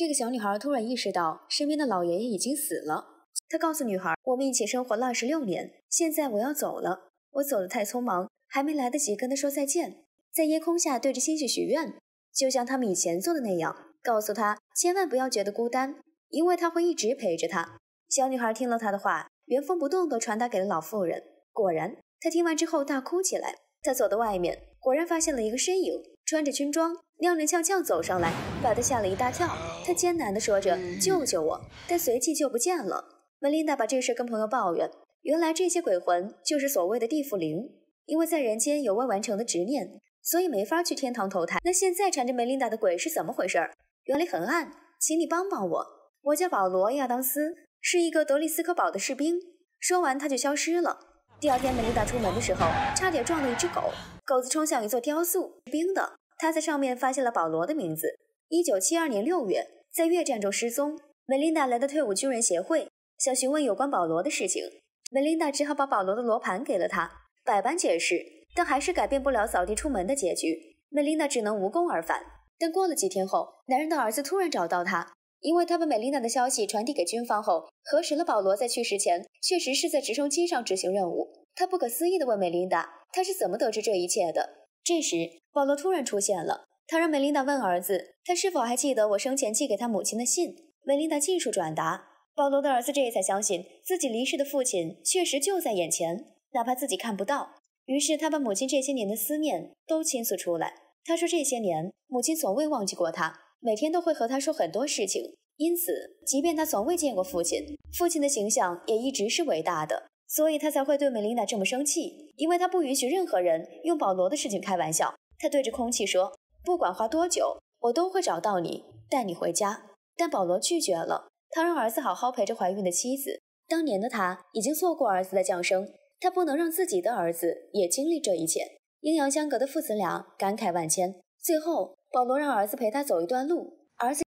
这个小女孩突然意识到，身边的老爷爷已经死了。她告诉女孩：“我们一起生活了十六年，现在我要走了。我走得太匆忙，还没来得及跟他说再见。”在夜空下，对着星星许愿，就像他们以前做的那样，告诉他千万不要觉得孤单，因为他会一直陪着他。小女孩听了他的话，原封不动地传达给了老妇人。果然，她听完之后大哭起来。她走到外面，果然发现了一个身影，穿着军装。踉踉跄跄走上来，把他吓了一大跳。他艰难地说着：“救救我！”但随即就不见了。梅琳达把这事跟朋友抱怨。原来这些鬼魂就是所谓的地缚灵，因为在人间有未完成的执念，所以没法去天堂投胎。那现在缠着梅琳达的鬼是怎么回事儿？来很暗，请你帮帮我。我叫保罗·亚当斯，是一个德里斯科堡的士兵。说完他就消失了。第二天，梅琳达出门的时候，差点撞了一只狗。狗子冲向一座雕塑，冰的。他在上面发现了保罗的名字。一九七二年六月，在越战中失踪。梅琳达来到退伍军人协会，想询问有关保罗的事情。梅琳达只好把保罗的罗盘给了他，百般解释，但还是改变不了扫地出门的结局。梅琳达只能无功而返。但过了几天后，男人的儿子突然找到他，因为他把梅琳达的消息传递给军方后，核实了保罗在去世前确实是在直升机上执行任务。他不可思议地问梅琳达：“他是怎么得知这一切的？”这时，保罗突然出现了。他让梅琳达问儿子，他是否还记得我生前寄给他母亲的信。梅琳达尽数转达。保罗的儿子这才相信，自己离世的父亲确实就在眼前，哪怕自己看不到。于是，他把母亲这些年的思念都倾诉出来。他说，这些年母亲从未忘记过他，每天都会和他说很多事情。因此，即便他从未见过父亲，父亲的形象也一直是伟大的。所以，他才会对梅琳达这么生气。因为他不允许任何人用保罗的事情开玩笑，他对着空气说：“不管花多久，我都会找到你，带你回家。”但保罗拒绝了，他让儿子好好陪着怀孕的妻子。当年的他已经错过儿子的降生，他不能让自己的儿子也经历这一切。阴阳相隔的父子俩感慨万千。最后，保罗让儿子陪他走一段路，儿子。